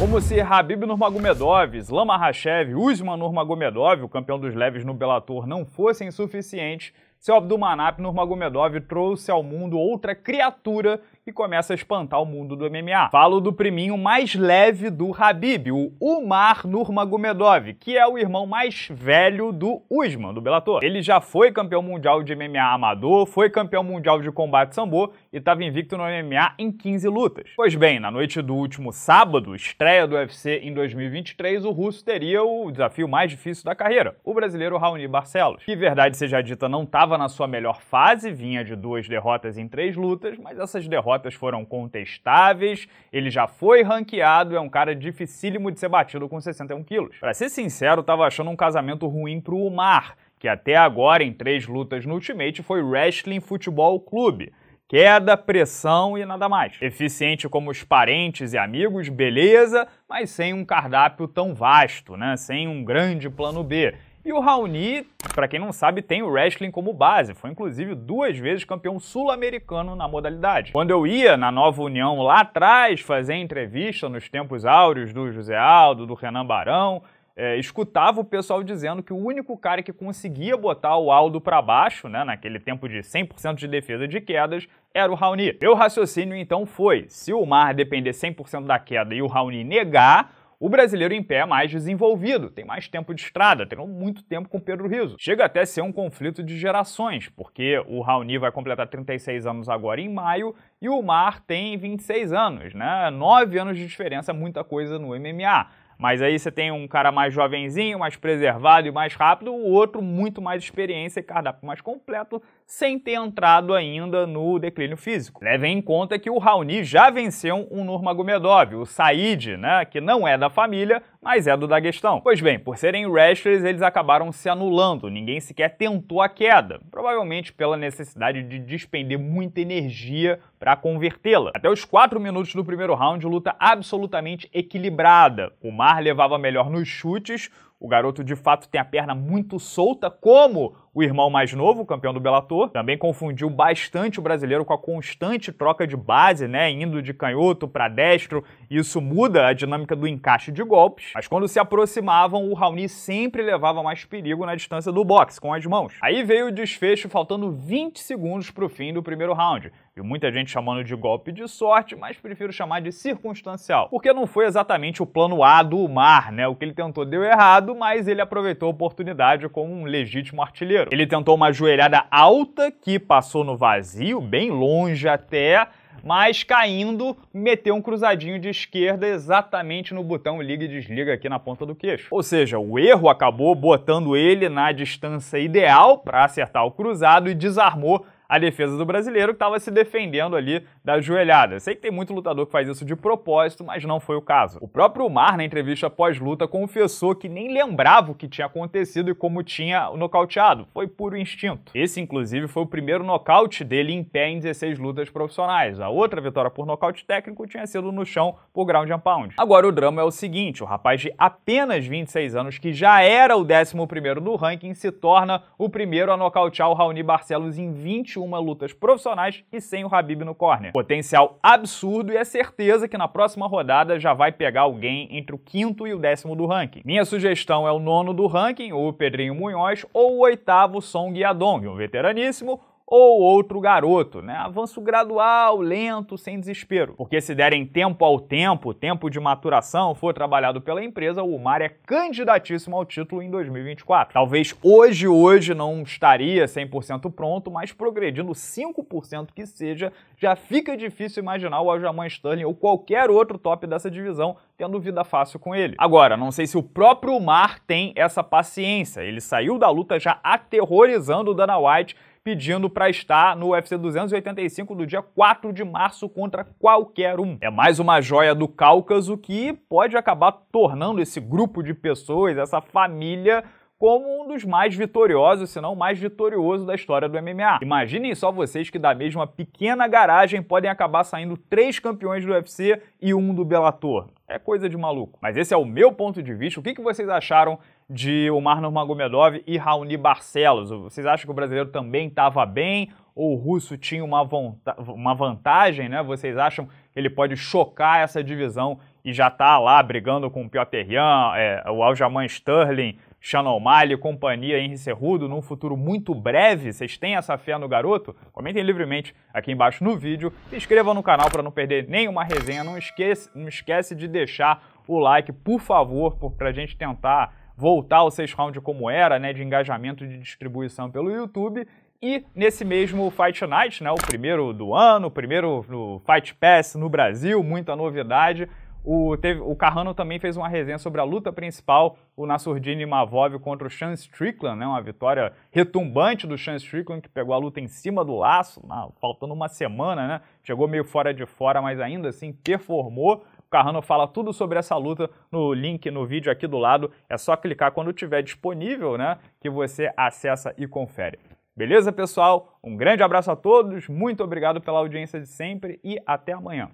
Como se Habib Nurmagomedov, Slama Makhachev, Usman Nurmagomedov, o campeão dos leves no Bellator, não fossem suficientes, seu Abdulmanap Nurmagomedov trouxe ao mundo outra criatura e começa a espantar o mundo do MMA. Falo do priminho mais leve do Habib, o Umar Nurmagomedov, que é o irmão mais velho do Usman, do Bellator. Ele já foi campeão mundial de MMA amador, foi campeão mundial de combate sambo e estava invicto no MMA em 15 lutas. Pois bem, na noite do último sábado, estreia do UFC em 2023, o russo teria o desafio mais difícil da carreira, o brasileiro Raoni Barcelos. Que verdade seja dita, não estava na sua melhor fase, vinha de duas derrotas em três lutas, mas essas derrotas derrotas foram contestáveis, ele já foi ranqueado, é um cara dificílimo de ser batido com 61 quilos. Pra ser sincero, tava achando um casamento ruim pro Umar, que até agora, em três lutas no Ultimate, foi Wrestling Futebol Clube. Queda, pressão e nada mais. Eficiente como os parentes e amigos, beleza, mas sem um cardápio tão vasto, né? Sem um grande plano B. E o Raoni para quem não sabe, tem o wrestling como base. Foi inclusive duas vezes campeão sul-americano na modalidade. Quando eu ia na Nova União lá atrás fazer entrevista nos tempos áureos do José Aldo, do Renan Barão, é, escutava o pessoal dizendo que o único cara que conseguia botar o Aldo para baixo, né, naquele tempo de 100% de defesa de quedas, era o Raoni. Meu raciocínio então foi: se o Mar depender 100% da queda e o Raoni negar, o brasileiro em pé é mais desenvolvido, tem mais tempo de estrada, tem muito tempo com Pedro Riso. Chega até a ser um conflito de gerações, porque o Raoni vai completar 36 anos agora em maio e o Mar tem 26 anos, né? 9 anos de diferença, muita coisa no MMA. Mas aí você tem um cara mais jovenzinho, mais preservado e mais rápido, o outro muito mais experiência e cardápio mais completo, sem ter entrado ainda no declínio físico. Levem em conta que o Raoni já venceu um Nurmagomedov, o Said, né, que não é da família, mas é do Daguestão. Pois bem, por serem wrestlers, eles acabaram se anulando, ninguém sequer tentou a queda, provavelmente pela necessidade de despender muita energia para convertê-la. Até os 4 minutos do primeiro round, luta absolutamente equilibrada. O Mar levava melhor nos chutes, o garoto de fato tem a perna muito solta, como o irmão mais novo, campeão do Bellator. Também confundiu bastante o brasileiro com a constante troca de base, né, indo de canhoto para destro. Isso muda a dinâmica do encaixe de golpes. Mas quando se aproximavam, o Raoni sempre levava mais perigo na distância do boxe com as mãos. Aí veio o desfecho faltando 20 segundos para o fim do primeiro round. E muita gente chamando de golpe de sorte, mas prefiro chamar de circunstancial, porque não foi exatamente o plano A do Mar, né? O que ele tentou deu errado mas ele aproveitou a oportunidade como um legítimo artilheiro. Ele tentou uma joelhada alta que passou no vazio, bem longe até, mas caindo, meteu um cruzadinho de esquerda exatamente no botão liga e desliga aqui na ponta do queixo. Ou seja, o erro acabou botando ele na distância ideal para acertar o cruzado e desarmou a defesa do brasileiro que estava se defendendo ali da joelhada. Sei que tem muito lutador que faz isso de propósito, mas não foi o caso. O próprio Mar, na entrevista pós-luta, confessou que nem lembrava o que tinha acontecido e como tinha o nocauteado. Foi puro instinto. Esse, inclusive, foi o primeiro nocaute dele em pé em 16 lutas profissionais. A outra vitória por nocaute técnico tinha sido no chão por ground and pound. Agora o drama é o seguinte, o rapaz de apenas 26 anos, que já era o 11º do ranking, se torna o primeiro a nocautear o Raoni Barcelos em 28 21 lutas profissionais e sem o Habib no corner. Potencial absurdo e é certeza que na próxima rodada já vai pegar alguém entre o quinto e o décimo do ranking. Minha sugestão é o nono do ranking, o Pedrinho Munhoz, ou o oitavo Song Yadong, um veteraníssimo, ou outro garoto, né? Avanço gradual, lento, sem desespero. Porque se derem tempo ao tempo, tempo de maturação for trabalhado pela empresa, o Mar é candidatíssimo ao título em 2024. Talvez hoje, hoje não estaria 100% pronto, mas progredindo 5% que seja, já fica difícil imaginar o Aljamain Sterling ou qualquer outro top dessa divisão tendo vida fácil com ele. Agora, não sei se o próprio Mar tem essa paciência. Ele saiu da luta já aterrorizando o Dana White pedindo para estar no UFC 285 do dia 4 de março contra qualquer um. É mais uma joia do Cáucaso que pode acabar tornando esse grupo de pessoas, essa família, como um dos mais vitoriosos, se não o mais vitorioso da história do MMA. Imaginem só vocês que da mesma pequena garagem podem acabar saindo três campeões do UFC e um do Bellator. É coisa de maluco. Mas esse é o meu ponto de vista. O que, que vocês acharam de Omar Nurmagomedov e Raoni Barcelos? Vocês acham que o brasileiro também estava bem? Ou o russo tinha uma, uma vantagem, né? Vocês acham que ele pode chocar essa divisão e já tá lá brigando com o Piotr Jan, é, o Aljamain Sterling, Shannon Mali, companhia Henry Cerrudo, num futuro muito breve? Vocês têm essa fé no garoto? Comentem livremente aqui embaixo no vídeo, se inscrevam no canal para não perder nenhuma resenha, não esquece, não esquece de deixar o like, por favor, para a gente tentar voltar ao 6 round como era, né, de engajamento de distribuição pelo YouTube. E nesse mesmo Fight Night, né, o primeiro do ano, o primeiro no Fight Pass no Brasil, muita novidade. O, teve, o Carrano também fez uma resenha sobre a luta principal, o Nassurdini Mavov contra o Sean Strickland, né? Uma vitória retumbante do Sean Strickland, que pegou a luta em cima do laço, na, faltando uma semana, né? Chegou meio fora de fora, mas ainda assim performou. O Carrano fala tudo sobre essa luta no link no vídeo aqui do lado. É só clicar quando tiver disponível, né? Que você acessa e confere. Beleza, pessoal? Um grande abraço a todos, muito obrigado pela audiência de sempre e até amanhã.